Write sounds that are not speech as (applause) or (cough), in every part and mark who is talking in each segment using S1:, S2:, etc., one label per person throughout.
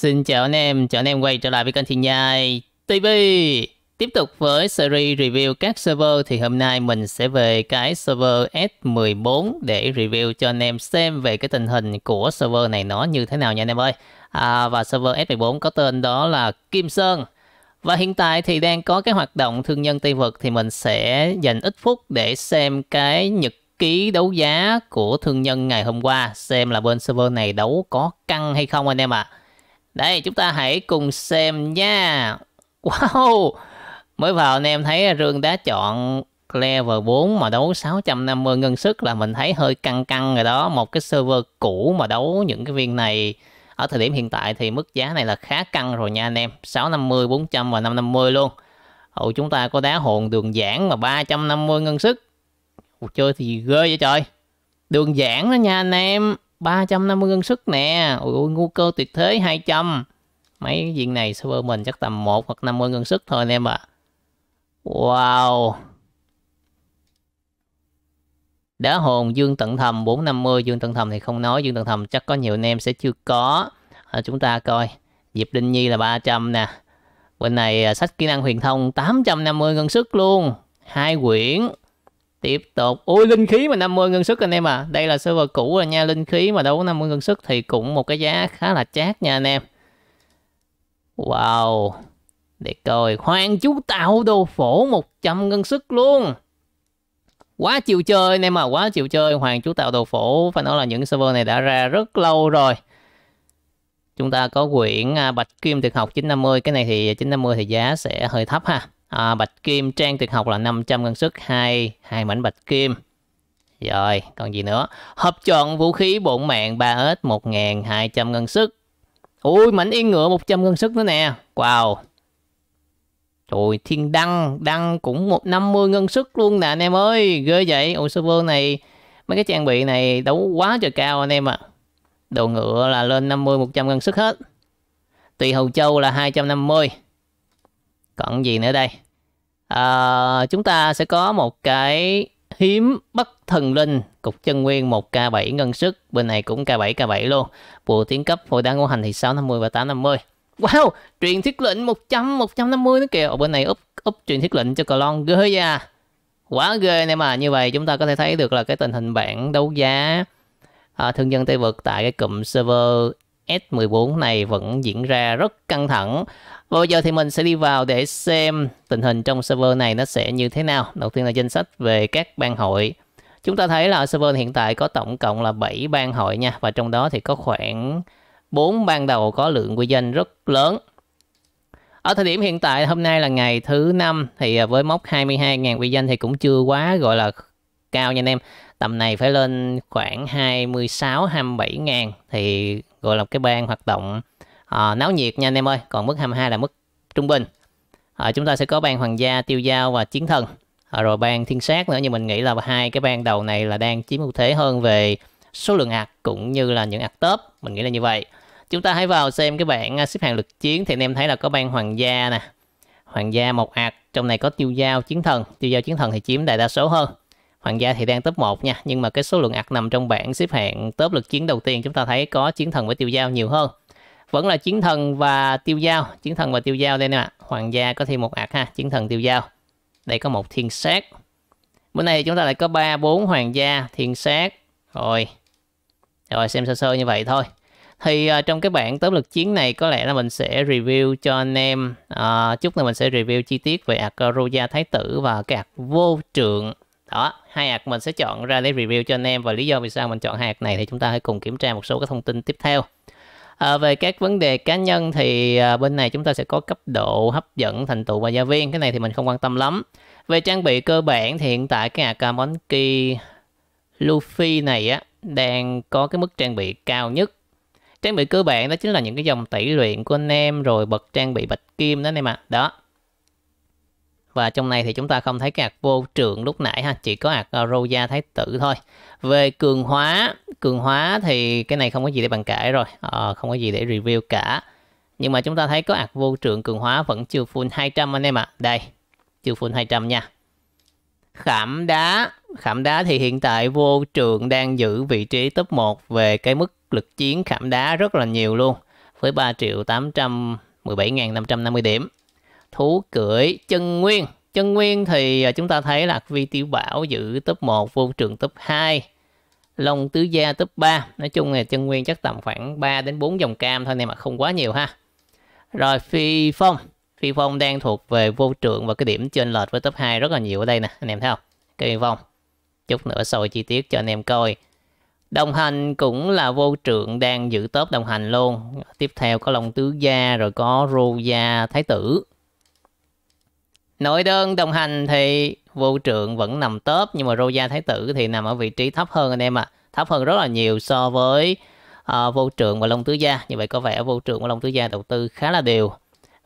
S1: Xin chào anh em, chào anh em quay trở lại với kênh Thiên Nhai TV. Tiếp tục với series review các server thì hôm nay mình sẽ về cái server S14 để review cho anh em xem về cái tình hình của server này nó như thế nào nha anh em ơi. À, và server S14 có tên đó là Kim Sơn. Và hiện tại thì đang có cái hoạt động thương nhân Tây Vực thì mình sẽ dành ít phút để xem cái nhật ký đấu giá của thương nhân ngày hôm qua xem là bên server này đấu có căng hay không anh em ạ. À. Đây, chúng ta hãy cùng xem nha. Wow, mới vào anh em thấy Rương đã chọn level 4 mà đấu 650 ngân sức là mình thấy hơi căng căng rồi đó. Một cái server cũ mà đấu những cái viên này ở thời điểm hiện tại thì mức giá này là khá căng rồi nha anh em. 650, 400 và 550 luôn. Ồ, chúng ta có đá hồn đường giảng mà 350 ngân sức. Ồ, chơi thì ghê vậy trời. Đường giảng đó nha anh em. 350 ngân sức nè ui ôi ngu cơ tuyệt thế 200 mấy cái viên này server mình chắc tầm 1 hoặc 50 ngân sức thôi anh em ạ wow đá hồn dương tận thầm 450 dương tận thầm thì không nói dương tận thầm chắc có nhiều anh em sẽ chưa có à, chúng ta coi Diệp Linh Nhi là 300 nè bên này à, sách kỹ năng huyền thông 850 ngân sức luôn hai quyển Tiếp tục. ôi linh khí mà 50 ngân sức anh em à. Đây là server cũ rồi nha. Linh khí mà đâu có 50 ngân sức thì cũng một cái giá khá là chát nha anh em. Wow. Để coi. Hoàng chú tạo đồ phổ 100 ngân sức luôn. Quá chịu chơi anh em à. Quá chịu chơi. Hoàng chú tạo đồ phổ. Phải nói là những server này đã ra rất lâu rồi. Chúng ta có quyển à, Bạch Kim thực học 950. Cái này thì 950 à, thì giá sẽ hơi thấp ha à, bạch kim trang tuyệt học là 500 cân sức hai hai mảnh bạch kim rồi còn gì nữa hợp chọn vũ khí bổn mạng 3S 1200 ngân sức ui mảnh yên ngựa 100 ngân sức nữa nè wow Trời thiên đăng, đăng cũng một 150 ngân sức luôn nè anh em ơi, ghê vậy. Ủa server này, mấy cái trang bị này đấu quá trời cao anh em ạ. À. Đồ ngựa là lên 50 100 ngân sức hết. Tùy Hầu Châu là 250. Còn gì nữa đây? À, chúng ta sẽ có một cái hiếm bất thần linh cục chân nguyên 1k7 ngân sức bên này cũng k7 k7 luôn bùa tiến cấp hồi đang ngũ hành thì 650 và 850 wow truyền thiết lệnh 100 150 nữa kìa ở bên này úp úp truyền thiết lệnh cho cờ lon ghê ra quá ghê này mà như vậy chúng ta có thể thấy được là cái tình hình bảng đấu giá à, thương dân Tây Vực tại cái cụm server S14 này vẫn diễn ra rất căng thẳng và bây giờ thì mình sẽ đi vào để xem tình hình trong server này nó sẽ như thế nào. Đầu tiên là danh sách về các bang hội. Chúng ta thấy là server hiện tại có tổng cộng là 7 bang hội nha. Và trong đó thì có khoảng 4 bang đầu có lượng quy danh rất lớn. Ở thời điểm hiện tại hôm nay là ngày thứ năm thì với mốc 22.000 quy danh thì cũng chưa quá gọi là cao nha anh em. Tầm này phải lên khoảng 26 27 000 thì gọi là cái bang hoạt động à, náo nhiệt nha anh em ơi còn mức 22 là mức trung bình à, chúng ta sẽ có bang hoàng gia tiêu giao và chiến thần à, rồi bang thiên sát nữa nhưng mình nghĩ là hai cái bang đầu này là đang chiếm ưu thế hơn về số lượng hạt cũng như là những hạt top mình nghĩ là như vậy chúng ta hãy vào xem cái bảng à, xếp hạng lực chiến thì anh em thấy là có bang hoàng gia nè hoàng gia một hạt trong này có tiêu giao chiến thần tiêu giao chiến thần thì chiếm đại đa số hơn hoàng gia thì đang top 1 nha nhưng mà cái số lượng hạt nằm trong bảng xếp hạng top lực chiến đầu tiên chúng ta thấy có chiến thần với tiêu giao nhiều hơn vẫn là chiến thần và tiêu giao chiến thần và tiêu giao đây nè ạ hoàng gia có thêm một ạc ha chiến thần tiêu giao đây có một thiên sát bữa nay thì chúng ta lại có ba bốn hoàng gia thiên sát rồi rồi xem sơ sơ như vậy thôi thì uh, trong cái bản tóm lực chiến này có lẽ là mình sẽ review cho anh em uh, chút là mình sẽ review chi tiết về ạc Roja Thái Tử và cái ạc vô trượng đó hai ạc mình sẽ chọn ra để review cho anh em và lý do vì sao mình chọn hai ạc này thì chúng ta hãy cùng kiểm tra một số các thông tin tiếp theo à, về các vấn đề cá nhân thì à, bên này chúng ta sẽ có cấp độ hấp dẫn thành tựu và gia viên cái này thì mình không quan tâm lắm về trang bị cơ bản thì hiện tại cái Akamonki Luffy này á đang có cái mức trang bị cao nhất trang bị cơ bản đó chính là những cái dòng tẩy luyện của anh em rồi bật trang bị bạch kim đó anh em ạ à. đó và trong này thì chúng ta không thấy cái hạt vô trượng lúc nãy ha chỉ có hạt ờ, roja thái tử thôi về cường hóa cường hóa thì cái này không có gì để bàn cãi rồi à, không có gì để review cả nhưng mà chúng ta thấy có hạt vô trượng cường hóa vẫn chưa full 200 anh em ạ à. đây chưa full 200 nha khảm đá khảm đá thì hiện tại vô trượng đang giữ vị trí top 1 về cái mức lực chiến khảm đá rất là nhiều luôn với 3 triệu 817.550 điểm thú cưỡi chân nguyên chân nguyên thì à, chúng ta thấy là vi tiểu bảo giữ top 1 vô trường top 2 Long Tứ Gia top 3. Nói chung là chân nguyên chắc tầm khoảng 3 đến 4 dòng cam thôi nên mà không quá nhiều ha. Rồi Phi Phong. Phi Phong đang thuộc về vô trượng và cái điểm trên lệch với top 2 rất là nhiều ở đây nè. Anh em thấy không? Cái Phi Phong. Chút nữa sôi chi tiết cho anh em coi. Đồng hành cũng là vô trưởng đang giữ top đồng hành luôn. Tiếp theo có Long Tứ Gia rồi có Rô Gia Thái Tử. Nội đơn đồng hành thì vô trượng vẫn nằm top nhưng mà Roja Thái Tử thì nằm ở vị trí thấp hơn anh em ạ. À. Thấp hơn rất là nhiều so với uh, ờ, vô trượng và Long Tứ Gia. Như vậy có vẻ vô trượng và Long Tứ Gia đầu tư khá là đều.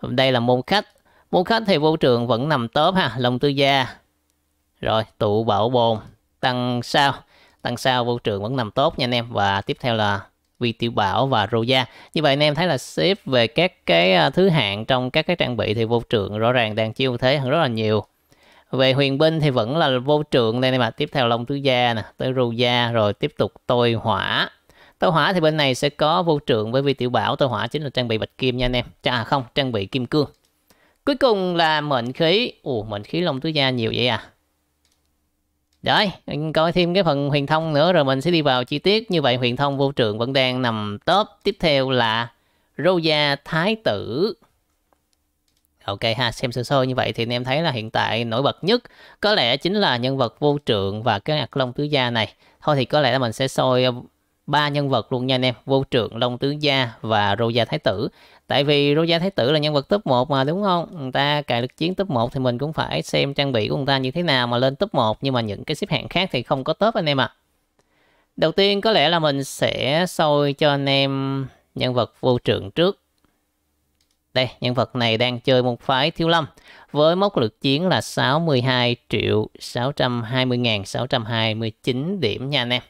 S1: Đây là môn khách. Môn khách thì vô trượng vẫn nằm top ha. Long Tứ Gia. Rồi tụ bảo bồn. Tăng sao. Tăng sao vô trượng vẫn nằm tốt nha anh em. Và tiếp theo là Vi Tiểu Bảo và Roya. Như vậy anh em thấy là xếp về các cái à, thứ hạng trong các cái trang bị thì vô trưởng rõ ràng đang chiêu thế hơn rất là nhiều. Về huyền binh thì vẫn là vô trưởng đây này mà tiếp theo Long Tứ Gia nè, tới Roya rồi tiếp tục tôi hỏa. Tôi hỏa thì bên này sẽ có vô trưởng với Vi Tiểu Bảo, tôi hỏa chính là trang bị bạch kim nha anh em. À không, trang bị kim cương. Cuối cùng là mệnh khí. Ồ, mệnh khí Long Tứ Gia nhiều vậy à? Rồi, coi thêm cái phần huyền thông nữa rồi mình sẽ đi vào chi tiết. Như vậy huyền thông vô trường vẫn đang nằm top. Tiếp theo là Roja Thái Tử. Ok ha, xem sơ sơ như vậy thì anh em thấy là hiện tại nổi bật nhất có lẽ chính là nhân vật vô trượng và cái ạc long tứ gia này. Thôi thì có lẽ là mình sẽ soi ba nhân vật luôn nha anh em, vô trượng, long tứ gia và rô gia thái tử tại vì Roja Thái Tử là nhân vật top 1 mà đúng không người ta cài lực chiến top 1 thì mình cũng phải xem trang bị của người ta như thế nào mà lên top 1 nhưng mà những cái xếp hạng khác thì không có top anh em ạ à. đầu tiên có lẽ là mình sẽ soi cho anh em nhân vật vô trượng trước đây, nhân vật này đang chơi một phái Thiếu Lâm với mốc lực chiến là 62 triệu 620 629 điểm nha anh em.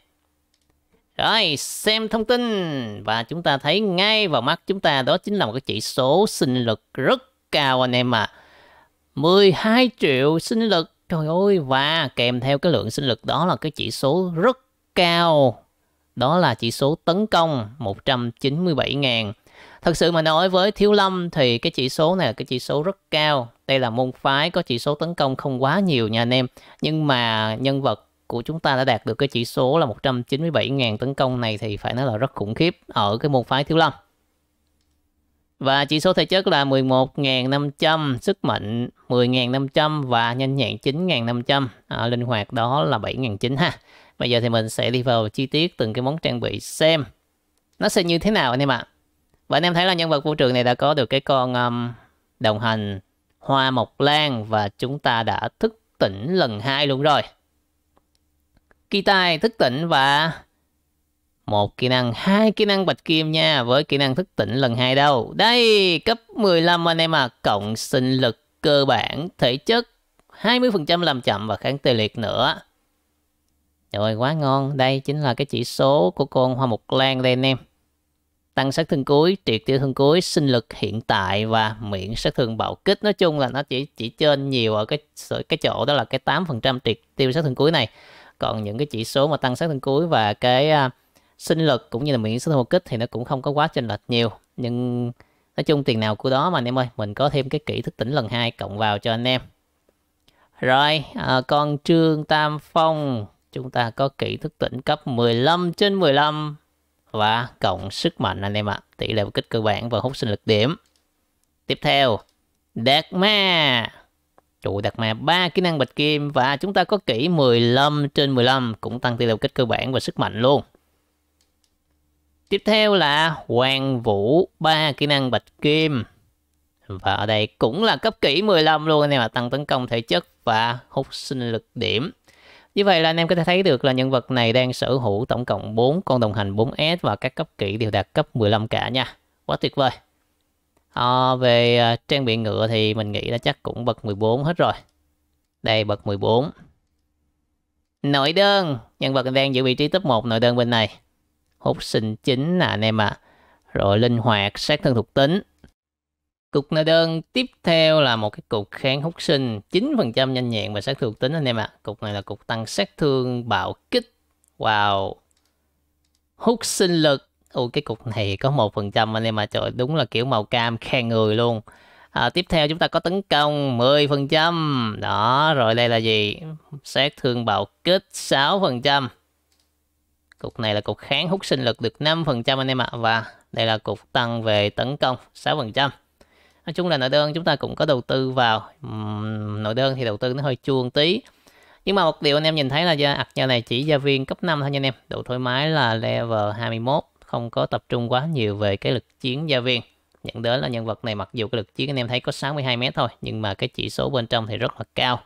S1: Rồi, xem thông tin và chúng ta thấy ngay vào mắt chúng ta đó chính là một cái chỉ số sinh lực rất cao anh em ạ. À. 12 triệu sinh lực, trời ơi, và kèm theo cái lượng sinh lực đó là cái chỉ số rất cao. Đó là chỉ số tấn công 197.000. Thật sự mà nói với Thiếu Lâm thì cái chỉ số này là cái chỉ số rất cao. Đây là môn phái có chỉ số tấn công không quá nhiều nha anh em. Nhưng mà nhân vật của chúng ta đã đạt được cái chỉ số là 197.000 tấn công này thì phải nói là rất khủng khiếp ở cái môn phái thiếu lâm. Và chỉ số thể chất là 11.500, sức mạnh 10.500 và nhanh nhẹn 9.500, à, linh hoạt đó là 7.900 ha. Bây giờ thì mình sẽ đi vào chi tiết từng cái món trang bị xem nó sẽ như thế nào anh em ạ. À? Và anh em thấy là nhân vật vũ trường này đã có được cái con um, đồng hành hoa mộc lan và chúng ta đã thức tỉnh lần hai luôn rồi. Kỳ tài thức tỉnh và một kỹ năng, hai kỹ năng bạch kim nha, với kỹ năng thức tỉnh lần hai đâu. Đây, cấp 15 anh em à, cộng sinh lực cơ bản, thể chất 20% làm chậm và kháng tê liệt nữa. Rồi quá ngon, đây chính là cái chỉ số của con hoa mục lan đây anh em. Tăng sát thương cuối, triệt tiêu thương cuối, sinh lực hiện tại và miễn sát thương bạo kích. Nói chung là nó chỉ chỉ trên nhiều ở cái cái chỗ đó là cái 8% triệt tiêu sát thương cuối này còn những cái chỉ số mà tăng sát thân cuối và cái à, sinh lực cũng như là miễn sát thương một kích thì nó cũng không có quá chênh lệch nhiều nhưng nói chung tiền nào của đó mà anh em ơi mình có thêm cái kỹ thức tỉnh lần hai cộng vào cho anh em rồi à, con Trương Tam Phong chúng ta có kỹ thức tỉnh cấp 15 trên 15 và cộng sức mạnh anh em ạ tỷ lệ một kích cơ bản và hút sinh lực điểm tiếp theo Đạt Ma trụ đạt ma ba kỹ năng bạch kim và chúng ta có kỹ 15 trên 15 cũng tăng tỷ lệ kích cơ bản và sức mạnh luôn. Tiếp theo là Hoàng Vũ ba kỹ năng bạch kim. Và ở đây cũng là cấp kỹ 15 luôn anh em ạ, tăng tấn công thể chất và hút sinh lực điểm. Như vậy là anh em có thể thấy được là nhân vật này đang sở hữu tổng cộng 4 con đồng hành 4S và các cấp kỹ đều đạt cấp 15 cả nha. Quá tuyệt vời à, về ờ, trang bị ngựa thì mình nghĩ là chắc cũng bậc 14 hết rồi đây bậc 14 nội đơn nhân vật đang giữ vị trí top 1 nội đơn bên này hút sinh chính nè anh em ạ à. rồi linh hoạt sát thương thuộc tính cục nội đơn tiếp theo là một cái cục kháng hút sinh 9% nhanh nhẹn và sát thương thuộc tính anh em ạ à. cục này là cục tăng sát thương bạo kích wow hút sinh lực Ui cái cục này có một phần trăm anh em mà trời đúng là kiểu màu cam khen người luôn à, Tiếp theo chúng ta có tấn công 10% Đó rồi đây là gì Sát thương bạo kích 6% Cục này là cục kháng hút sinh lực được 5% anh em ạ Và đây là cục tăng về tấn công 6% Nói chung là nội đơn chúng ta cũng có đầu tư vào Nội đơn thì đầu tư nó hơi chuông tí nhưng mà một điều anh em nhìn thấy là gia ạc nhà này chỉ gia viên cấp 5 thôi nha anh em. Độ thoải mái là level 21 không có tập trung quá nhiều về cái lực chiến gia viên dẫn đến là nhân vật này mặc dù cái lực chiến anh em thấy có 62 mét thôi nhưng mà cái chỉ số bên trong thì rất là cao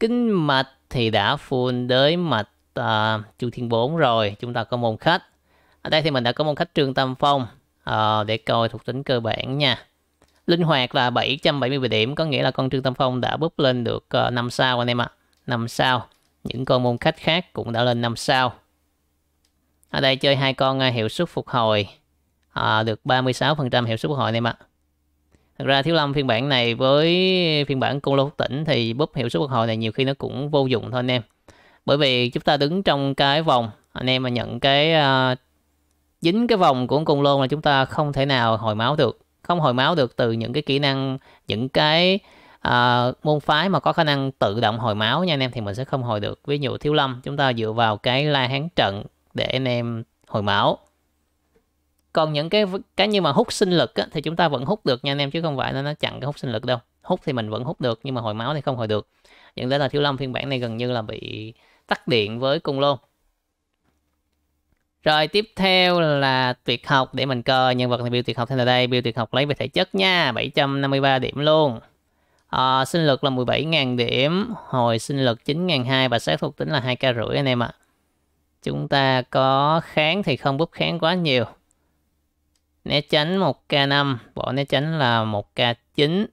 S1: kinh mạch thì đã full đới mạch uh, chu thiên 4 rồi chúng ta có môn khách ở đây thì mình đã có môn khách trương tam phong uh, để coi thuộc tính cơ bản nha linh hoạt là 770 điểm có nghĩa là con trương tam phong đã búp lên được uh, à, 5 sao anh em ạ à. 5 sao những con môn khách khác cũng đã lên 5 sao ở đây chơi hai con à, hiệu suất phục hồi à, được 36% hiệu suất phục hồi này em ạ Thật ra Thiếu Lâm phiên bản này với phiên bản cung Lô Phúc Tỉnh thì búp hiệu suất phục hồi này nhiều khi nó cũng vô dụng thôi anh em. Bởi vì chúng ta đứng trong cái vòng, anh em mà nhận cái uh, dính cái vòng của cung lô là chúng ta không thể nào hồi máu được. Không hồi máu được từ những cái kỹ năng, những cái uh, môn phái mà có khả năng tự động hồi máu nha anh em thì mình sẽ không hồi được. Ví dụ Thiếu Lâm chúng ta dựa vào cái la hán trận để anh em hồi máu còn những cái cái như mà hút sinh lực á, thì chúng ta vẫn hút được nha anh em chứ không phải là nó chặn cái hút sinh lực đâu hút thì mình vẫn hút được nhưng mà hồi máu thì không hồi được Những đến là thiếu lâm phiên bản này gần như là bị tắt điện với cung lôn rồi tiếp theo là tuyệt học để mình coi nhân vật này biểu tuyệt học thế nào đây Biểu tuyệt học lấy về thể chất nha 753 điểm luôn à, sinh lực là 17.000 điểm hồi sinh lực 9.200 và sát thuộc tính là 2k rưỡi anh em ạ à. Chúng ta có kháng thì không búp kháng quá nhiều. Né tránh 1k5, bỏ né tránh là 1k9.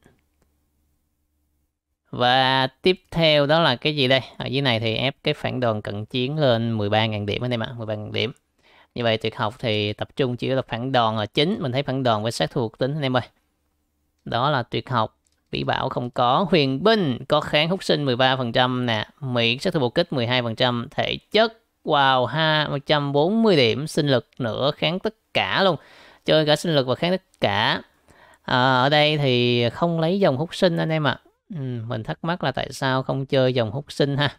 S1: Và tiếp theo đó là cái gì đây? Ở dưới này thì ép cái phản đòn cận chiến lên 13.000 điểm anh em ạ, à, 13.000 điểm. Như vậy tuyệt học thì tập trung chỉ là phản đòn là chính, mình thấy phản đòn với sát thuộc tính anh em ơi. Đó là tuyệt học, vĩ bảo không có, huyền binh có kháng hút sinh 13% nè, miễn sát thủ bộ kích 12%, thể chất Wow ha, 140 điểm sinh lực nữa kháng tất cả luôn. Chơi cả sinh lực và kháng tất cả. À, ở đây thì không lấy dòng hút sinh anh em ạ. À. Ừ, mình thắc mắc là tại sao không chơi dòng hút sinh ha.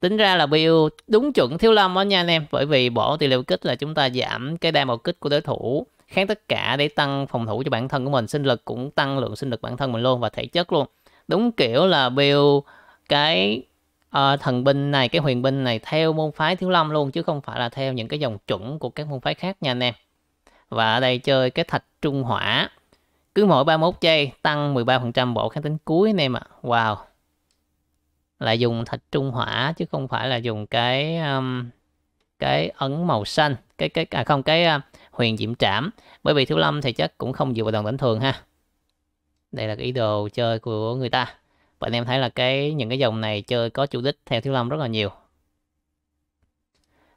S1: Tính ra là build đúng chuẩn thiếu lâm đó nha anh em. Bởi vì bỏ tỷ liệu kích là chúng ta giảm cái đa màu kích của đối thủ. Kháng tất cả để tăng phòng thủ cho bản thân của mình. Sinh lực cũng tăng lượng sinh lực bản thân mình luôn và thể chất luôn. Đúng kiểu là build cái Ờ, thần binh này cái huyền binh này theo môn phái thiếu lâm luôn chứ không phải là theo những cái dòng chuẩn của các môn phái khác nha anh em và ở đây chơi cái thạch trung hỏa cứ mỗi 31 giây tăng 13% bộ kháng tính cuối anh em ạ à. wow là dùng thạch trung hỏa chứ không phải là dùng cái um, cái ấn màu xanh cái cái à không cái uh, huyền diễm trảm bởi vì thiếu lâm thì chắc cũng không dựa vào đòn đánh thường ha đây là cái ý đồ chơi của người ta và anh em thấy là cái những cái dòng này chơi có chủ đích theo thiếu lâm rất là nhiều.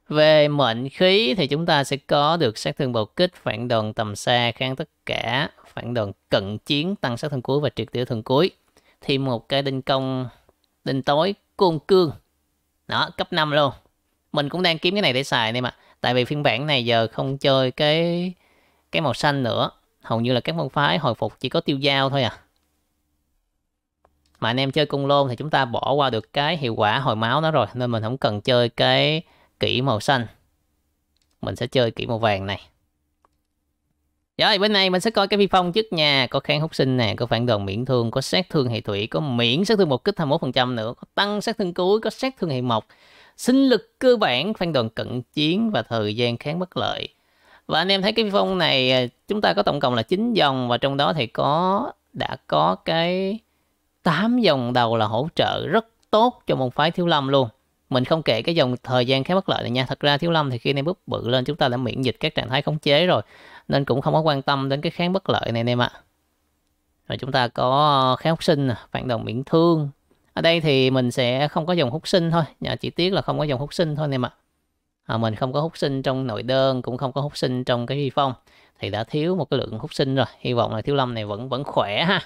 S1: Về mệnh khí thì chúng ta sẽ có được sát thương bột kích, phản đòn tầm xa, kháng tất cả, phản đòn cận chiến, tăng sát thương cuối và triệt tiêu thương cuối. thêm một cái đinh công, đinh tối, côn cương. Đó, cấp 5 luôn. Mình cũng đang kiếm cái này để xài anh em ạ. Tại vì phiên bản này giờ không chơi cái cái màu xanh nữa. Hầu như là các môn phái hồi phục chỉ có tiêu dao thôi à mà anh em chơi cung lôn thì chúng ta bỏ qua được cái hiệu quả hồi máu nó rồi nên mình không cần chơi cái kỹ màu xanh mình sẽ chơi kỹ màu vàng này rồi bên này mình sẽ coi cái phi phong trước nha có kháng hút sinh nè có phản đòn miễn thương có sát thương hệ thủy có miễn sát thương một kích phần trăm nữa có tăng sát thương cuối có sát thương hệ mộc sinh lực cơ bản phản đòn cận chiến và thời gian kháng bất lợi và anh em thấy cái phi phong này à, chúng ta có tổng cộng là 9 dòng và trong đó thì có đã có cái 8 dòng đầu là hỗ trợ rất tốt cho môn phái Thiếu Lâm luôn. Mình không kể cái dòng thời gian khá bất lợi này nha. Thật ra Thiếu Lâm thì khi nem bước bự lên chúng ta đã miễn dịch các trạng thái khống chế rồi. Nên cũng không có quan tâm đến cái kháng bất lợi này anh em ạ. Rồi chúng ta có ờ, kháng hút sinh, phản động miễn thương. Ở đây thì mình sẽ không có dòng hút sinh thôi. Nhà chỉ tiếc là không có dòng hút sinh thôi anh em ạ. À, mình không có hút sinh trong nội đơn, cũng không có hút sinh trong cái vi phong. Thì đã thiếu một cái lượng hút sinh rồi. Hy vọng là Thiếu Lâm này vẫn vẫn khỏe ha.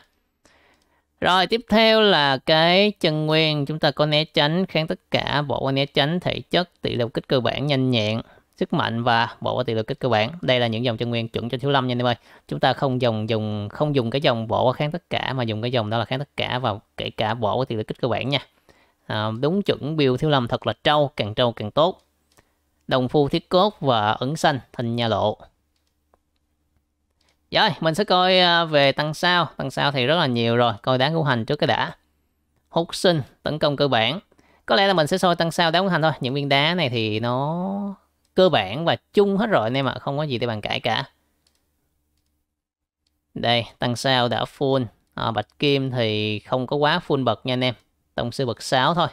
S1: Rồi tiếp theo là cái chân nguyên chúng ta có né tránh kháng tất cả bộ qua né tránh thể chất tỷ lệ kích cơ bản nhanh nhẹn sức mạnh và bộ qua tỷ lệ kích cơ bản đây là những dòng chân nguyên chuẩn cho thiếu lâm nha anh em ơi chúng ta không dùng dùng không dùng cái dòng bộ qua kháng tất cả mà dùng cái dòng đó là kháng tất cả và kể cả bộ qua tỷ lệ kích cơ bản nha à, đúng chuẩn biểu thiếu lâm thật là trâu càng trâu càng tốt đồng phu thiết cốt và ẩn xanh thành nhà lộ rồi, mình sẽ coi à, về tăng sao. Tăng sao thì rất là nhiều rồi. Coi đáng ngũ hành trước cái đã. Hút sinh, tấn công cơ bản. Có lẽ là mình sẽ soi tăng sao đáng ngũ hành thôi. Những viên đá này thì nó cơ bản và chung hết rồi anh em ạ. Không có gì để bàn cãi cả. Đây, tăng sao đã full. À, bạch kim thì không có quá full bậc nha anh em. Tổng sư bậc 6 thôi.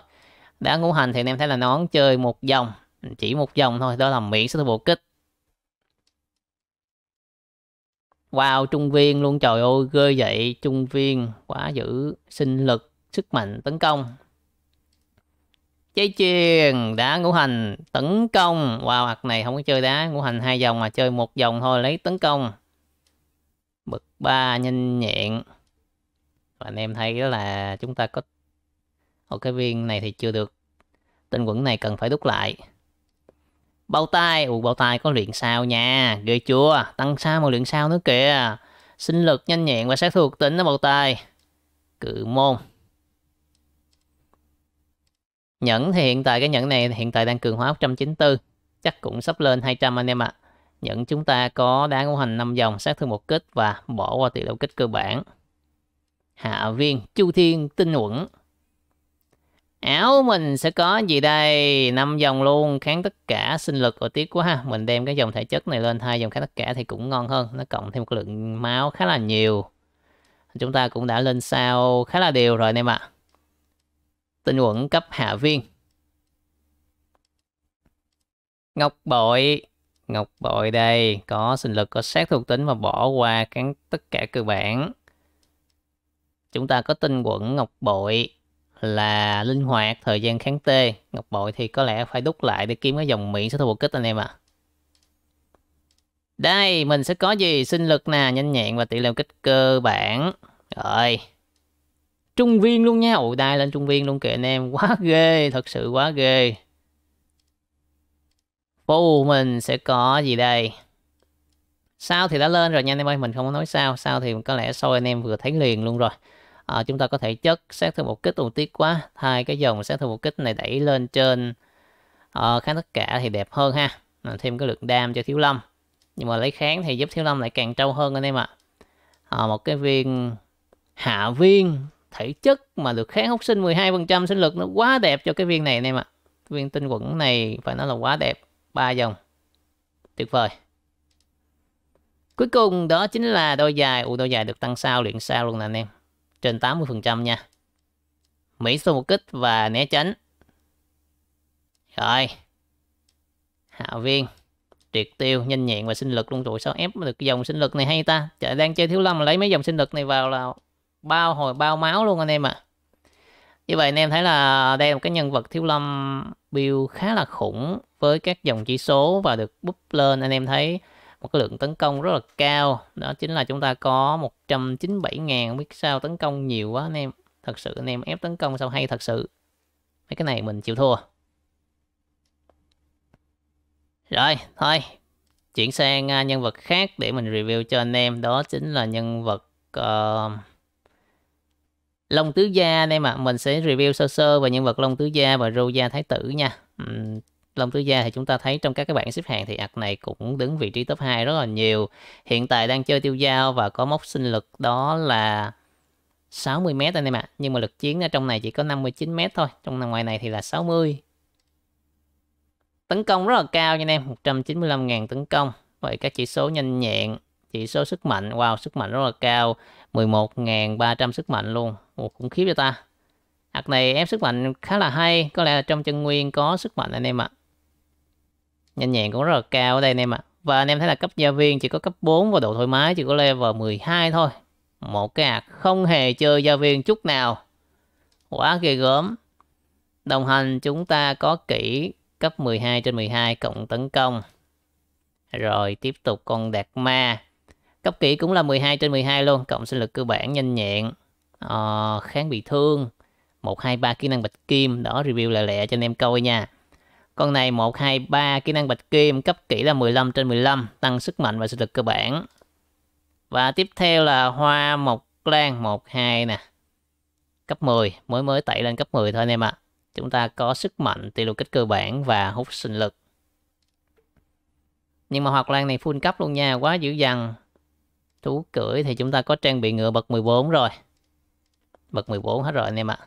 S1: Đá ngũ hành thì anh em thấy là nón chơi một dòng. Chỉ một dòng thôi. Đó là miễn sẽ thuộc bộ kích Wow, trung viên luôn trời ơi, ghê vậy, trung viên quá dữ, sinh lực, sức mạnh tấn công. Chơi truyền, đá ngũ hành, tấn công. Wow, hạt này không có chơi đá ngũ hành hai vòng mà chơi một vòng thôi lấy tấn công. bực ba nhanh nhẹn. Và anh em thấy đó là chúng ta có ở cái viên này thì chưa được. Tên quẩn này cần phải đúc lại. Bao tay, ủ bao tay có luyện sao nha, ghê chưa, tăng sao mà luyện sao nữa kìa. Sinh lực nhanh nhẹn và sát thuộc tính đó bao tay. Cự môn. Nhẫn thì hiện tại cái nhẫn này hiện tại đang cường hóa 194, chắc cũng sắp lên 200 anh em ạ. À. Nhẫn chúng ta có đá ngũ hành 5 dòng, sát thương một kích và bỏ qua tỷ đấu kích cơ bản. Hạ viên Chu Thiên Tinh Uẩn Áo mình sẽ có gì đây? năm dòng luôn, kháng tất cả, sinh lực của tiếc quá ha. Mình đem cái dòng thể chất này lên hai dòng kháng tất cả thì cũng ngon hơn. Nó cộng thêm một lượng máu khá là nhiều. Chúng ta cũng đã lên sao khá là đều rồi anh em ạ. Tinh quẩn cấp hạ viên. Ngọc bội. Ngọc bội đây. Có sinh lực, có sát thuộc tính và bỏ qua kháng tất cả cơ bản. Chúng ta có tinh quẩn ngọc bội là linh hoạt thời gian kháng tê ngọc bội thì có lẽ phải đúc lại để kiếm cái dòng miệng sẽ thu bộ kích anh em ạ à. đây mình sẽ có gì sinh lực nè nhanh nhẹn và tỷ lệ kích cơ bản rồi trung viên luôn nha ủi đai lên trung viên luôn kìa anh em quá ghê thật sự quá ghê Phù mình sẽ có gì đây sao thì đã lên rồi nha anh em ơi mình không có nói sao sao thì có lẽ sau anh em vừa thấy liền luôn rồi à, chúng ta có thể chất sát thương một kích một tiết quá thay cái dòng sát thương một kích này đẩy lên trên à, ờ, kháng tất cả thì đẹp hơn ha à, thêm cái lượng đam cho thiếu lâm nhưng mà lấy kháng thì giúp thiếu lâm lại càng trâu hơn anh em ạ à. à, một cái viên hạ viên thể chất mà được kháng hút sinh 12% sinh lực nó quá đẹp cho cái viên này anh em ạ à. viên tinh quẩn này phải nói là quá đẹp ba dòng tuyệt vời cuối cùng đó chính là đôi dài u đôi dài được tăng sao luyện sao luôn nè anh em trên 80% nha. Mỹ số một kích và né tránh. Rồi. Hạ viên. Triệt tiêu, nhanh nhẹn và sinh lực luôn rồi Sao ép được dòng sinh lực này hay ta? Chợ đang chơi thiếu lâm mà lấy mấy dòng sinh lực này vào là bao hồi bao máu luôn anh em ạ. À. Như vậy anh em thấy là đây là một cái nhân vật thiếu lâm build khá là khủng với các dòng chỉ số và được búp lên anh em thấy một cái lượng tấn công rất là cao đó chính là chúng ta có 197.000 không biết sao tấn công nhiều quá anh em thật sự anh em ép tấn công sao hay thật sự mấy cái này mình chịu thua rồi thôi chuyển sang à, nhân vật khác để mình review cho anh em đó chính là nhân vật uh, Long Tứ Gia anh em ạ à. mình sẽ review sơ sơ về nhân vật Long Tứ Gia và Rô Gia Thái Tử nha Long Tứ Gia thì chúng ta thấy trong các cái bảng xếp hạng thì ạc này cũng đứng vị trí top 2 rất là nhiều. Hiện tại đang chơi tiêu giao và có mốc sinh lực đó là 60m anh em ạ. Nhưng mà lực chiến ở trong này chỉ có 59m thôi. Trong ngoài này thì là 60. Tấn công rất là cao nha anh em. 195.000 tấn công. Vậy các chỉ số nhanh nhẹn. Chỉ số sức mạnh. Wow, sức mạnh rất là cao. 11.300 sức mạnh luôn. Ồ, khủng khiếp cho ta. Hạt này ép sức mạnh khá là hay. Có lẽ là trong chân nguyên có sức mạnh anh em ạ. À nhanh nhẹn cũng rất là cao ở đây anh em ạ à. và anh em thấy là cấp gia viên chỉ có cấp 4 và độ thoải mái chỉ có level 12 thôi một cái hạt không hề chơi gia viên chút nào quá ghê gớm đồng hành chúng ta có kỹ cấp 12 trên 12 cộng tấn công rồi tiếp tục con đạt ma cấp kỹ cũng là 12 trên 12 luôn cộng sinh lực cơ bản nhanh nhẹn à, kháng bị thương một hai ba kỹ năng bạch kim đó review lẹ lẹ cho anh em coi nha con này 1, 2, 3, kỹ năng bạch kim, cấp kỹ là 15 trên 15, tăng sức mạnh và sức lực cơ bản. Và tiếp theo là hoa mộc lan 1, 2 nè. Cấp 10, mới mới tẩy lên cấp 10 thôi anh em ạ. À. Chúng ta có sức mạnh, tiêu lục kích cơ bản và hút sinh lực. Nhưng mà hoạt lan này full cấp luôn nha, quá dữ dằn. Thú cưỡi thì chúng ta có trang bị ngựa bậc 14 rồi. Bậc 14 hết rồi anh em ạ. À.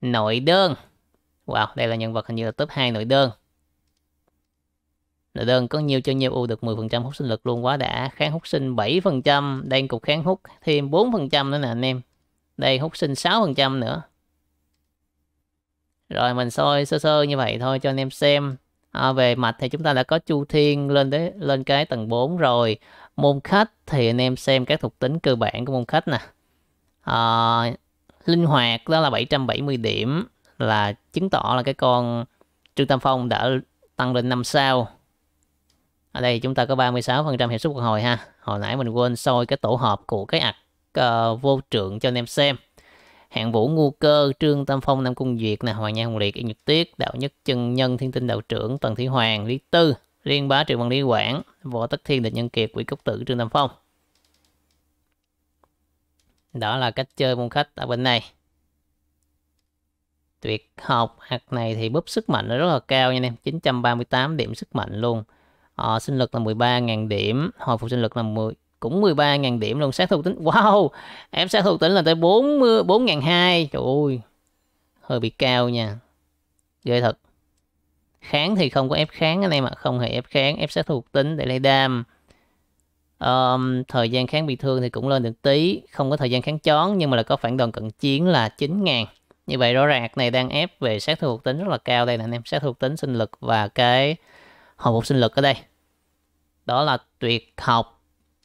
S1: Nội đơn Wow, đây là nhân vật hình như là top 2 nội đơn. Nội đơn có nhiều cho nhiều U được 10% hút sinh lực luôn quá đã. Kháng hút sinh 7%, đang cục kháng hút thêm 4% nữa nè anh em. Đây hút sinh 6% nữa. Rồi mình soi sơ sơ như vậy thôi cho anh em xem. À, về mạch thì chúng ta đã có chu thiên lên đến lên cái tầng 4 rồi. Môn khách thì anh em xem các thuộc tính cơ bản của môn khách nè. À, linh hoạt đó là 770 điểm là chứng tỏ là cái con Trương Tam Phong đã tăng lên 5 sao ở đây chúng ta có 36% hiệu suất phục hồi ha hồi nãy mình quên soi cái tổ hợp của cái ạc uh, vô trượng cho anh em xem hạng vũ ngu cơ trương tam phong nam cung duyệt nè hoàng nhan hồng liệt yên nhật tiết đạo nhất chân nhân thiên tinh đạo trưởng tần thủy hoàng lý tư liên bá triệu văn lý quảng võ tất thiên địch nhân kiệt quỷ cốc tử trương tam phong đó là cách chơi môn khách ở bên này tuyệt học hạt này thì búp sức mạnh nó rất là cao nha anh em 938 điểm sức mạnh luôn à, sinh lực là 13.000 điểm hồi phục sinh lực là 10 cũng 13.000 điểm luôn sát thuộc tính wow em sát thuộc tính là tới 44 4.200 trời ơi hơi bị cao nha ghê thật kháng thì không có ép kháng anh em ạ không hề ép kháng ép sát thuộc tính để lấy đam um, thời gian kháng bị thương thì cũng lên được tí không có thời gian kháng chón nhưng mà là có phản đòn cận chiến là 9.000 như vậy rõ ràng này đang ép về sát thương thuộc tính rất là cao đây nè anh em sát thương tính sinh lực và cái hồi phục sinh lực ở đây đó là tuyệt học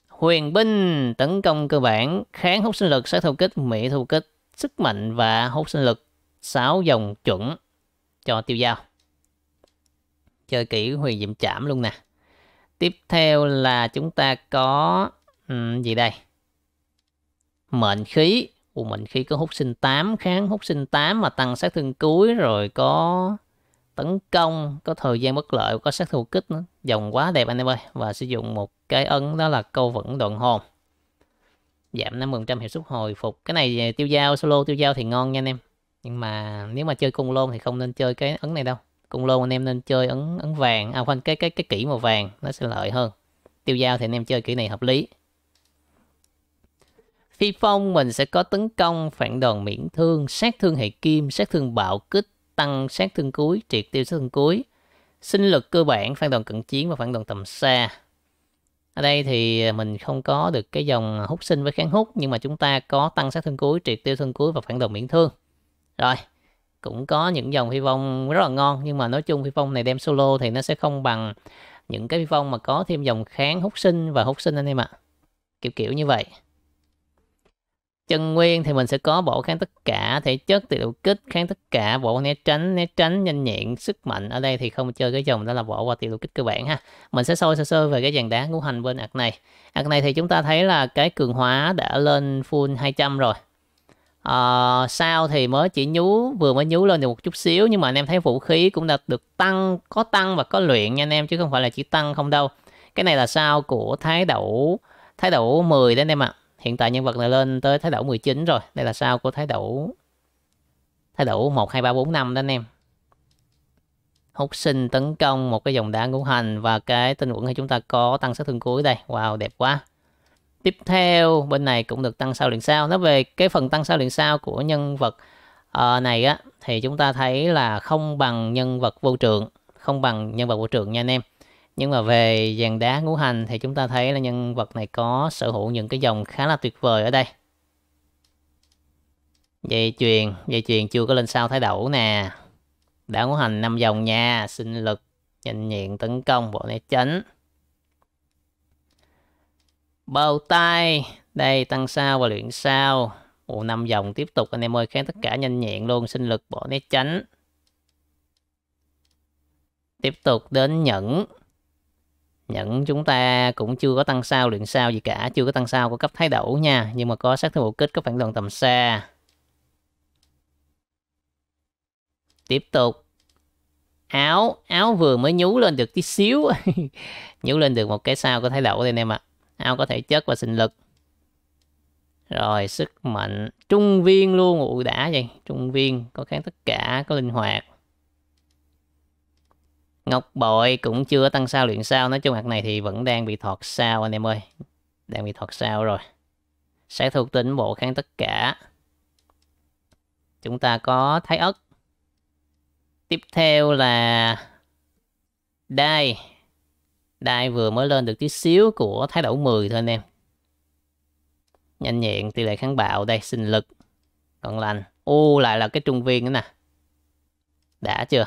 S1: huyền binh tấn công cơ bản kháng hút sinh lực sát thương kích mỹ thu kích sức mạnh và hút sinh lực 6 dòng chuẩn cho tiêu dao chơi kỹ huyền diệm chạm luôn nè tiếp theo là chúng ta có um, gì đây mệnh khí Ồ, mình khi có hút sinh 8, kháng hút sinh 8 mà tăng sát thương cuối rồi có tấn công, có thời gian bất lợi, có sát thủ kích nữa. Dòng quá đẹp anh em ơi. Và sử dụng một cái ấn đó là câu vẫn đoạn hồn. Giảm 50% hiệu suất hồi phục. Cái này tiêu dao, solo tiêu dao thì ngon nha anh em. Nhưng mà nếu mà chơi cung lôn thì không nên chơi cái ấn này đâu. Cung lôn anh em nên chơi ấn ấn vàng, à khoan cái cái cái kỹ màu vàng nó sẽ lợi hơn. Tiêu dao thì anh em chơi kỹ này hợp lý. Phi phong mình sẽ có tấn công, phản đòn miễn thương, sát thương hệ kim, sát thương bạo kích, tăng sát thương cuối, triệt tiêu sát thương cuối. Sinh lực cơ bản, phản đòn cận chiến và phản đòn tầm xa. Ở đây thì mình không có được cái dòng hút sinh với kháng hút nhưng mà chúng ta có tăng sát thương cuối, triệt tiêu thương cuối và phản đòn miễn thương. Rồi, cũng có những dòng phi phong rất là ngon nhưng mà nói chung phi phong này đem solo thì nó sẽ không bằng những cái phi phong mà có thêm dòng kháng hút sinh và hút sinh anh em ạ. À. Kiểu kiểu như vậy chân nguyên thì mình sẽ có bộ kháng tất cả thể chất từ độ kích kháng tất cả bộ né tránh né tránh nhanh nhẹn sức mạnh ở đây thì không chơi cái dòng đó là bộ qua tiền độ kích cơ bản ha mình sẽ sôi sơ sơ về cái dàn đá ngũ hành bên ạc này ạc này thì chúng ta thấy là cái cường hóa đã lên full 200 rồi à, ờ, sao thì mới chỉ nhú vừa mới nhú lên được một chút xíu nhưng mà anh em thấy vũ khí cũng đã được tăng có tăng và có luyện nha anh em chứ không phải là chỉ tăng không đâu cái này là sao của thái đậu thái đậu 10 đấy anh em ạ à Hiện tại nhân vật này lên tới thái đẩu 19 rồi. Đây là sao của thái đẩu thái đẩu một hai ba bốn năm đó anh em. Hút sinh tấn công một cái dòng đá ngũ hành và cái tinh quẩn thì chúng ta có tăng sát thương cuối đây. Wow, đẹp quá. Tiếp theo bên này cũng được tăng sao luyện sao. Nó về cái phần tăng sao luyện sao của nhân vật uh, này á thì chúng ta thấy là không bằng nhân vật vô trượng, không bằng nhân vật vô trượng nha anh em. Nhưng mà về dàn đá ngũ hành thì chúng ta thấy là nhân vật này có sở hữu những cái dòng khá là tuyệt vời ở đây. Dây chuyền, dây chuyền chưa có lên sao thái đẩu nè. Đá ngũ hành năm dòng nha, sinh lực, nhanh nhẹn, tấn công, bộ này tránh. bầu tay, đây tăng sao và luyện sao. Ủa năm dòng tiếp tục anh em ơi, kháng tất cả nhanh nhẹn luôn, sinh lực, bộ né tránh. Tiếp tục đến nhẫn Nhẫn chúng ta cũng chưa có tăng sao luyện sao gì cả, chưa có tăng sao của cấp thái đẩu nha, nhưng mà có sát thương bổ kích cấp phản đoàn tầm xa. Tiếp tục. Áo, áo vừa mới nhú lên được tí xíu. (laughs) nhú lên được một cái sao của thái đẩu đây anh em ạ. À. Áo có thể chất và sinh lực. Rồi sức mạnh trung viên luôn, ụ đã vậy, trung viên có kháng tất cả, có linh hoạt. Ngọc Bội cũng chưa tăng sao luyện sao. Nói chung hạt này thì vẫn đang bị thọt sao anh em ơi. Đang bị thọt sao rồi. Sẽ thuộc tính bộ kháng tất cả. Chúng ta có thái ất. Tiếp theo là đai. Đai vừa mới lên được tí xíu của thái đẩu 10 thôi anh em. Nhanh nhẹn, tỷ lệ kháng bạo đây, sinh lực. Còn lành. U lại là cái trung viên nữa nè. Đã chưa?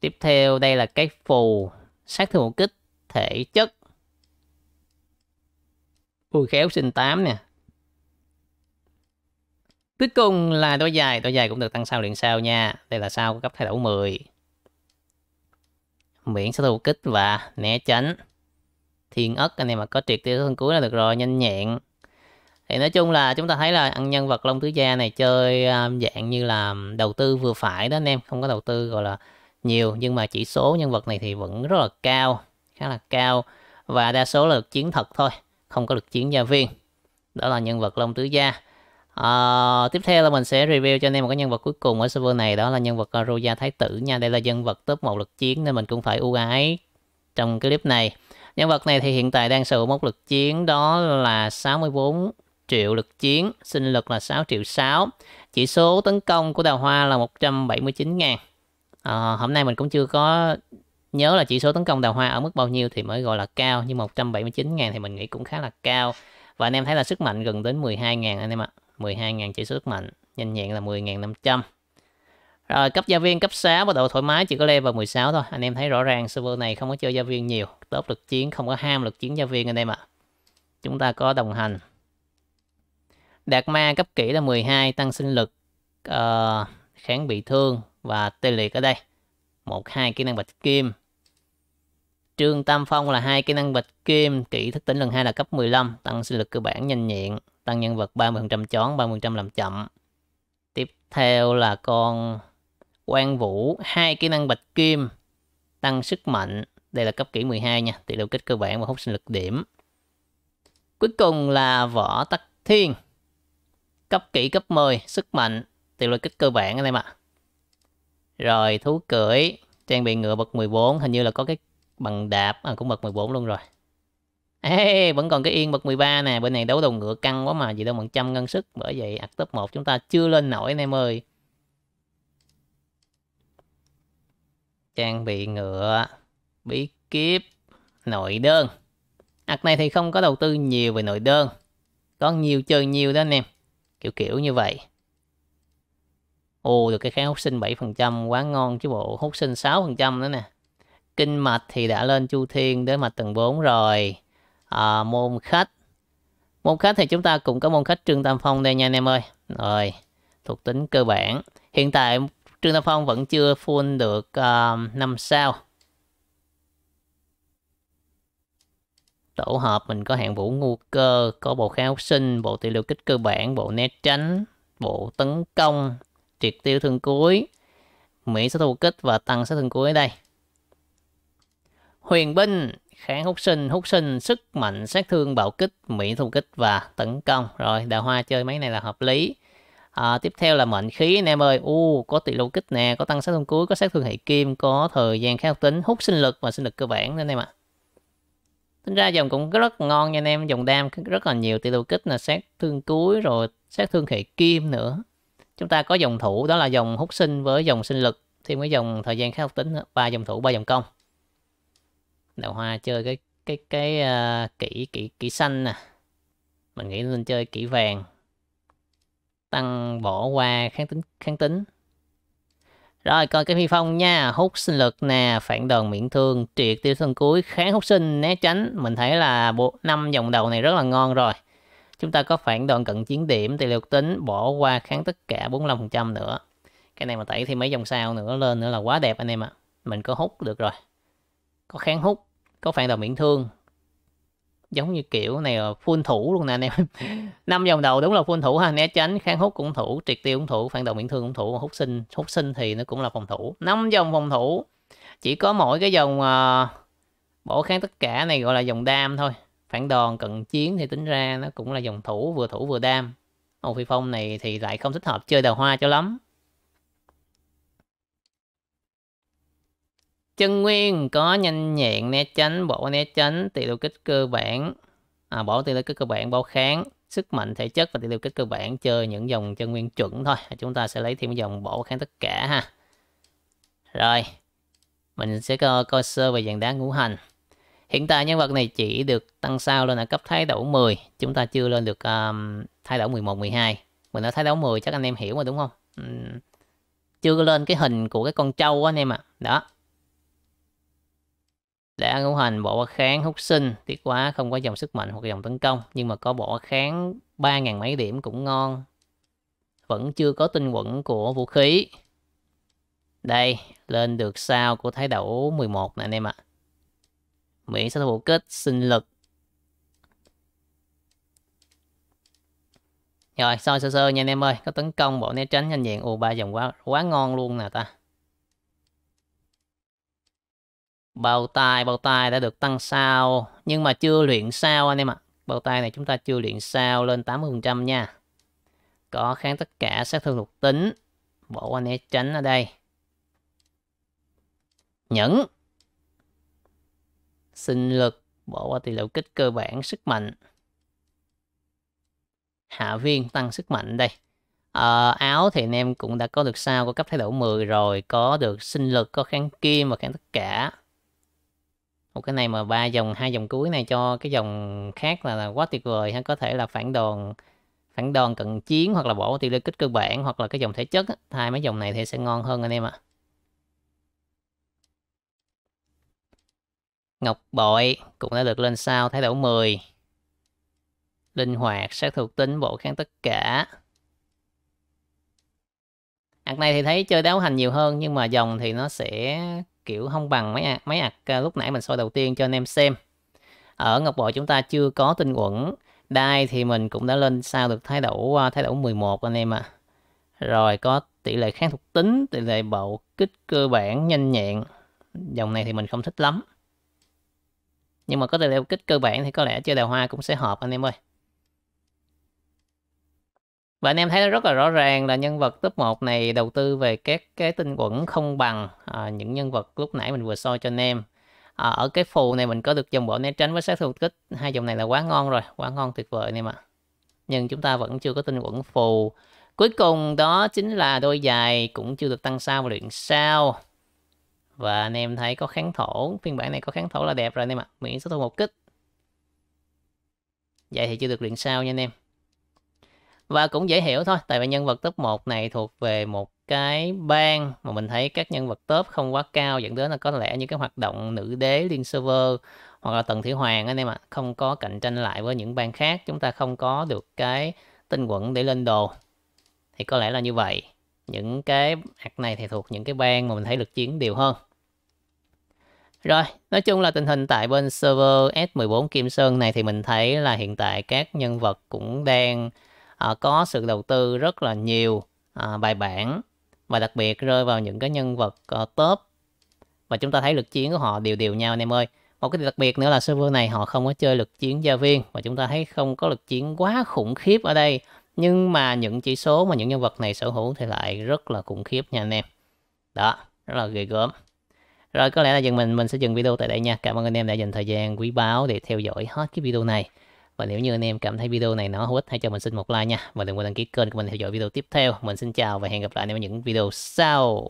S1: Tiếp theo đây là cái phù sát thương một kích thể chất. Ui khéo sinh 8 nè. Cuối cùng là đôi dài, đôi dài cũng được tăng sao luyện sao nha. Đây là sao cấp thay đổi 10. Miễn sát thủ kích và né tránh. Thiên ất anh em mà có triệt tiêu thân cuối là được rồi, nhanh nhẹn. Thì nói chung là chúng ta thấy là ăn nhân vật Long Tứ Gia này chơi à, dạng như là đầu tư vừa phải đó anh em. Không có đầu tư gọi là nhiều nhưng mà chỉ số nhân vật này thì vẫn rất là cao khá là cao và đa số là lực chiến thật thôi không có lực chiến gia viên đó là nhân vật Long Tứ Gia à, tiếp theo là mình sẽ review cho anh em một cái nhân vật cuối cùng ở server này đó là nhân vật Roja Thái Tử nha đây là nhân vật top một lực chiến nên mình cũng phải ưu ái trong clip này nhân vật này thì hiện tại đang sở hữu một lực chiến đó là 64 triệu lực chiến sinh lực là 6 triệu 6 chỉ số tấn công của đào hoa là 179 ngàn à, hôm nay mình cũng chưa có nhớ là chỉ số tấn công đào hoa ở mức bao nhiêu thì mới gọi là cao nhưng 179 ngàn thì mình nghĩ cũng khá là cao và anh em thấy là sức mạnh gần đến 12 ngàn anh em ạ à. 12 ngàn chỉ số sức mạnh nhanh nhẹn là 10.500 rồi cấp gia viên cấp 6 bắt đầu thoải mái chỉ có level 16 thôi anh em thấy rõ ràng server này không có chơi gia viên nhiều tốt lực chiến không có ham lực chiến gia viên anh em ạ chúng ta có đồng hành đạt ma cấp kỹ là 12 tăng sinh lực uh, kháng bị thương và tê liệt ở đây một hai kỹ năng bạch kim Trương Tam Phong là hai kỹ năng bạch kim, kỹ thức tỉnh lần hai là cấp 15, tăng sinh lực cơ bản nhanh nhẹn, tăng nhân vật 30% chón, 30% làm chậm. Tiếp theo là con Quang Vũ, hai kỹ năng bạch kim, tăng sức mạnh, đây là cấp kỹ 12 nha, tỷ lệ kích cơ bản và hút sinh lực điểm. Cuối cùng là Võ Tắc Thiên, cấp kỹ cấp 10, sức mạnh, tỷ lệ kích cơ bản anh em ạ. À. Rồi thú cưỡi Trang bị ngựa bậc 14 Hình như là có cái bằng đạp à, Cũng bậc 14 luôn rồi Ê, vẫn còn cái yên bậc 13 nè Bên này đấu đầu ngựa căng quá mà Vì đâu bằng trăm ngân sức Bởi vậy ạc top 1 chúng ta chưa lên nổi anh em ơi Trang bị ngựa Bí kiếp Nội đơn ạc này thì không có đầu tư nhiều về nội đơn Có nhiều chơi nhiều đó anh em Kiểu kiểu như vậy Ồ được cái kháng hút sinh 7% quá ngon chứ bộ hút sinh 6% nữa nè. Kinh mạch thì đã lên chu thiên đến mạch tầng 4 rồi. À, môn khách. Môn khách thì chúng ta cũng có môn khách Trương Tam Phong đây nha anh em ơi. Rồi, thuộc tính cơ bản. Hiện tại Trương Tam Phong vẫn chưa full được uh, à, 5 sao. Tổ hợp mình có hạng vũ ngu cơ, có bộ kháng hút sinh, bộ tỷ liệu kích cơ bản, bộ né tránh, bộ tấn công, triệt tiêu thương cuối Mỹ sẽ thu kích và tăng sát thương cuối ở đây Huyền binh kháng hút sinh hút sinh sức mạnh sát thương bạo kích Mỹ thu kích và tấn công Rồi đào hoa chơi mấy này là hợp lý à, Tiếp theo là mệnh khí anh em ơi u Có tỷ lũ kích nè có tăng sát thương cuối có sát thương hệ kim Có thời gian kháng tính hút sinh lực và sinh lực cơ bản nên em ạ Tính ra dòng cũng rất ngon nha anh em, dòng đam rất là nhiều tỷ lụ kích là sát thương cuối rồi sát thương hệ kim nữa chúng ta có dòng thủ đó là dòng hút sinh với dòng sinh lực thêm cái dòng thời gian khá học tính ba dòng thủ ba dòng công đào hoa chơi cái cái cái uh, kỹ kỹ kỹ xanh nè mình nghĩ nên chơi kỹ vàng tăng bỏ qua kháng tính kháng tính rồi coi cái phi phong nha hút sinh lực nè phản đòn miễn thương triệt tiêu thân cuối kháng hút sinh né tránh mình thấy là bộ năm dòng đầu này rất là ngon rồi Chúng ta có phản đoạn cận chiến điểm, thì liệu tính, bỏ qua kháng tất cả 45% nữa. Cái này mà tẩy thêm mấy dòng sao nữa lên nữa là quá đẹp anh em ạ. À. Mình có hút được rồi. Có kháng hút, có phản đoạn miễn thương. Giống như kiểu này là full thủ luôn nè anh em. (laughs) năm dòng đầu đúng là full thủ ha, né tránh, kháng hút cũng thủ, triệt tiêu cũng thủ, phản động miễn thương cũng thủ, hút sinh, hút sinh thì nó cũng là phòng thủ. năm dòng phòng thủ. Chỉ có mỗi cái dòng uh, bỏ kháng tất cả này gọi là dòng đam thôi phản đòn cận chiến thì tính ra nó cũng là dòng thủ vừa thủ vừa đam Hồ Phi Phong này thì lại không thích hợp chơi đào hoa cho lắm chân nguyên có nhanh nhẹn né tránh bỏ né tránh tỷ lệ kích cơ bản à, bỏ tỷ lệ kích cơ bản bao kháng sức mạnh thể chất và tỷ lệ kích cơ bản chơi những dòng chân nguyên chuẩn thôi chúng ta sẽ lấy thêm dòng bỏ kháng tất cả ha rồi mình sẽ coi, coi sơ về dạng đá ngũ hành Hiện tại nhân vật này chỉ được tăng sao lên là cấp thái đẩu 10. Chúng ta chưa lên được um, thái đẩu 11, 12. Mình ở thái đẩu 10 chắc anh em hiểu rồi đúng không? Uhm, chưa lên cái hình của cái con trâu anh em ạ. À. Đó. Đã ngũ hành bộ kháng hút sinh. Tiếc quá không có dòng sức mạnh hoặc dòng tấn công. Nhưng mà có bộ kháng 3.000 mấy điểm cũng ngon. Vẫn chưa có tinh quẩn của vũ khí. Đây, lên được sao của thái đẩu 11 nè anh em ạ. À. Miễn sẽ thu kết sinh lực. Rồi, xong sơ sơ nha anh em ơi. Có tấn công, bộ né tránh, nhanh nhẹn. u ba dòng quá quá ngon luôn nè ta. Bao tài bao tài đã được tăng sao. Nhưng mà chưa luyện sao anh em ạ. À. Bao tay này chúng ta chưa luyện sao lên 80% nha. Có kháng tất cả sát thương thuộc tính. Bộ anh né tránh ở đây. Nhẫn sinh lực, bỏ qua tỷ lệ kích cơ bản, sức mạnh. Hạ viên tăng sức mạnh đây. À, áo thì anh em cũng đã có được sao của cấp thái độ 10 rồi, có được sinh lực, có kháng kim và kháng tất cả. Một cái này mà ba dòng, hai dòng cuối này cho cái dòng khác là, là quá tuyệt vời ha, có thể là phản đòn phản đòn cận chiến hoặc là bỏ tỷ lệ kích cơ bản hoặc là cái dòng thể chất thay mấy dòng này thì sẽ ngon hơn anh em ạ. À. Ngọc bội cũng đã được lên sao thay đổi 10. Linh hoạt, sát thuộc tính, bộ kháng tất cả. Ảc này thì thấy chơi đáo hành nhiều hơn nhưng mà dòng thì nó sẽ kiểu không bằng mấy ạc, mấy ạc à, lúc nãy mình soi đầu tiên cho anh em xem. Ở Ngọc bội chúng ta chưa có tinh quẩn. Đai thì mình cũng đã lên sao được thái độ à, thái độ 11 anh em ạ. À. Rồi có tỷ lệ kháng thuộc tính, tỷ lệ bộ kích cơ bản nhanh nhẹn. Dòng này thì mình không thích lắm nhưng mà có tài liệu kích cơ bản thì có lẽ chơi đào hoa cũng sẽ hợp anh em ơi và anh em thấy rất là rõ ràng là nhân vật top 1 này đầu tư về các cái tinh quẩn không bằng à, những nhân vật lúc nãy mình vừa soi cho anh em à, ở cái phù này mình có được dòng bộ né tránh với sát thủ kích hai dòng này là quá ngon rồi quá ngon tuyệt vời anh em ạ nhưng chúng ta vẫn chưa có tinh quẩn phù cuối cùng đó chính là đôi dài cũng chưa được tăng sao và luyện sao và anh em thấy có kháng thổ, phiên bản này có kháng thổ là đẹp rồi anh em ạ, à. miễn số thu một kích. Vậy thì chưa được luyện sao nha anh em. Và cũng dễ hiểu thôi, tại vì nhân vật top 1 này thuộc về một cái bang mà mình thấy các nhân vật top không quá cao dẫn đến là có lẽ những cái hoạt động nữ đế liên server hoặc là tần thủy hoàng anh em ạ, không có cạnh tranh lại với những bang khác, chúng ta không có được cái tinh quẩn để lên đồ. Thì có lẽ là như vậy. Những cái hạt này thì thuộc những cái bang mà mình thấy lực chiến đều hơn. Rồi, nói chung là tình hình tại bên server S14 Kim Sơn này thì mình thấy là hiện tại các nhân vật cũng đang uh, có sự đầu tư rất là nhiều uh, bài bản và đặc biệt rơi vào những cái nhân vật uh, top và chúng ta thấy lực chiến của họ đều đều nhau anh em ơi. Một cái đặc biệt nữa là server này họ không có chơi lực chiến gia viên và chúng ta thấy không có lực chiến quá khủng khiếp ở đây. Nhưng mà những chỉ số mà những nhân vật này sở hữu thì lại rất là khủng khiếp nha anh em. Đó, rất là ghê gớm. Rồi có lẽ là dừng mình mình sẽ dừng video tại đây nha. Cảm ơn anh em đã dành thời gian quý báu để theo dõi hết cái video này. Và nếu như anh em cảm thấy video này nó hữu ích hãy cho mình xin một like nha. Và đừng quên đăng ký kênh của mình theo dõi video tiếp theo. Mình xin chào và hẹn gặp lại anh em ở những video sau.